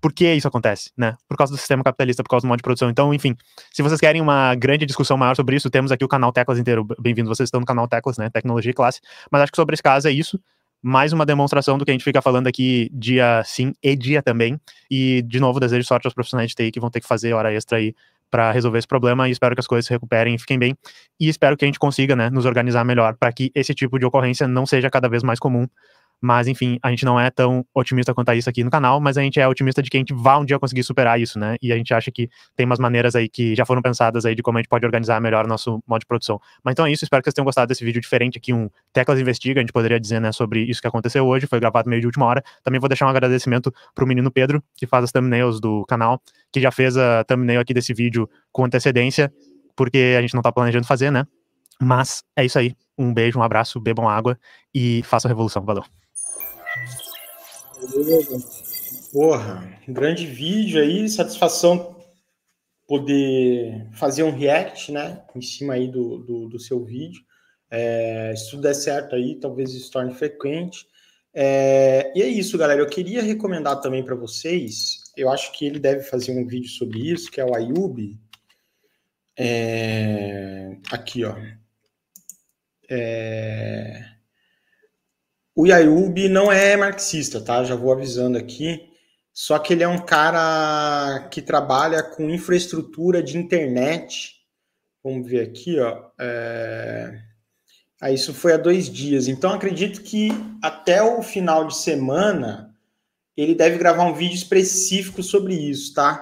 por que isso acontece, né? Por causa do sistema capitalista, por causa do modo de produção. Então, enfim, se vocês querem uma grande discussão maior sobre isso, temos aqui o canal Teclas inteiro. Bem-vindo, vocês estão no canal Teclas, né? Tecnologia e classe. Mas acho que sobre esse caso é isso mais uma demonstração do que a gente fica falando aqui dia sim e dia também. E, de novo, desejo sorte aos profissionais de TI que vão ter que fazer hora extra aí para resolver esse problema e espero que as coisas se recuperem e fiquem bem. E espero que a gente consiga né, nos organizar melhor para que esse tipo de ocorrência não seja cada vez mais comum mas, enfim, a gente não é tão otimista quanto a isso aqui no canal, mas a gente é otimista de que a gente vá um dia conseguir superar isso, né? E a gente acha que tem umas maneiras aí que já foram pensadas aí de como a gente pode organizar melhor o nosso modo de produção. Mas então é isso, espero que vocês tenham gostado desse vídeo diferente aqui, um Teclas Investiga, a gente poderia dizer, né, sobre isso que aconteceu hoje, foi gravado meio de última hora. Também vou deixar um agradecimento pro menino Pedro, que faz as thumbnails do canal, que já fez a thumbnail aqui desse vídeo com antecedência, porque a gente não tá planejando fazer, né? Mas é isso aí. Um beijo, um abraço, bebam água e façam revolução. Valeu. Porra, grande vídeo aí, satisfação poder fazer um react, né, em cima aí do, do, do seu vídeo. É, se tudo der certo aí, talvez isso torne frequente. É, e é isso, galera. Eu queria recomendar também para vocês. Eu acho que ele deve fazer um vídeo sobre isso, que é o Ayub. É, aqui, ó. É, o Yayubi não é marxista, tá? Já vou avisando aqui. Só que ele é um cara que trabalha com infraestrutura de internet. Vamos ver aqui, ó. É... Ah, isso foi há dois dias. Então acredito que até o final de semana ele deve gravar um vídeo específico sobre isso, tá?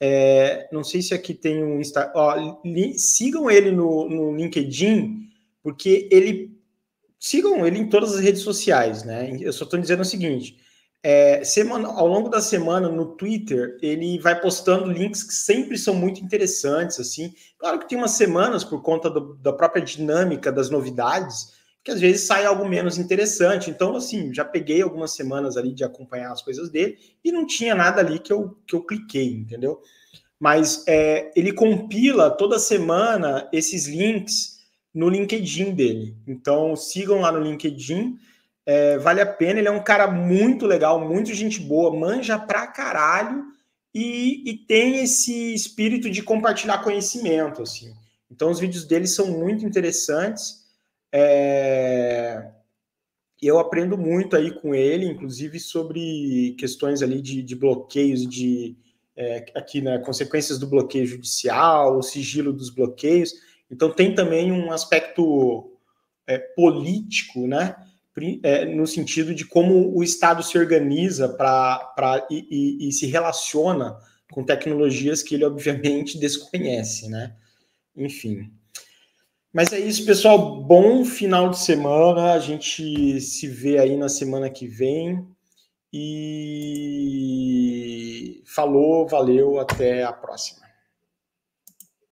É... Não sei se aqui tem um Instagram. Ó, li... Sigam ele no, no LinkedIn, porque ele sigam ele em todas as redes sociais, né? Eu só estou dizendo o seguinte: é, semana, ao longo da semana no Twitter ele vai postando links que sempre são muito interessantes, assim. Claro que tem umas semanas por conta do, da própria dinâmica das novidades que às vezes sai algo menos interessante. Então, assim, já peguei algumas semanas ali de acompanhar as coisas dele e não tinha nada ali que eu, que eu cliquei, entendeu? Mas é, ele compila toda semana esses links no LinkedIn dele. Então sigam lá no LinkedIn. É, vale a pena, ele é um cara muito legal, muito gente boa, manja pra caralho e, e tem esse espírito de compartilhar conhecimento, assim. Então os vídeos dele são muito interessantes. É... Eu aprendo muito aí com ele, inclusive sobre questões ali de, de bloqueios de é, aqui, né, consequências do bloqueio judicial, o sigilo dos bloqueios. Então tem também um aspecto é, político, né? É, no sentido de como o Estado se organiza para e, e, e, se relaciona com tecnologias que ele obviamente desconhece, né? Enfim. Mas é isso, pessoal. Bom final de semana. A gente se vê aí na semana que vem. E falou, valeu, até a próxima.